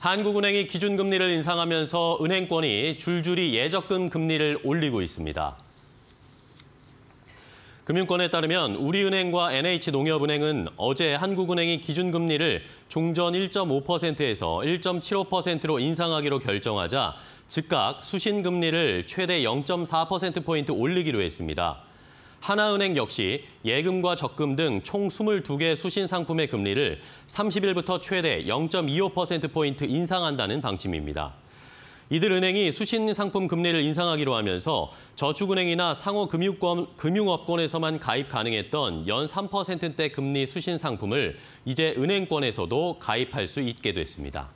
한국은행이 기준금리를 인상하면서 은행권이 줄줄이 예적금 금리를 올리고 있습니다. 금융권에 따르면 우리은행과 NH농협은행은 어제 한국은행이 기준금리를 종전 1.5%에서 1.75%로 인상하기로 결정하자 즉각 수신금리를 최대 0.4%포인트 올리기로 했습니다. 하나은행 역시 예금과 적금 등 총 22개 수신 상품의 금리를 30일부터 최대 0.25%포인트 인상한다는 방침입니다. 이들 은행이 수신 상품 금리를 인상하기로 하면서 저축은행이나 상호 금융업권에서만 가입 가능했던 연 3%대 금리 수신 상품을 이제 은행권에서도 가입할 수 있게 됐습니다.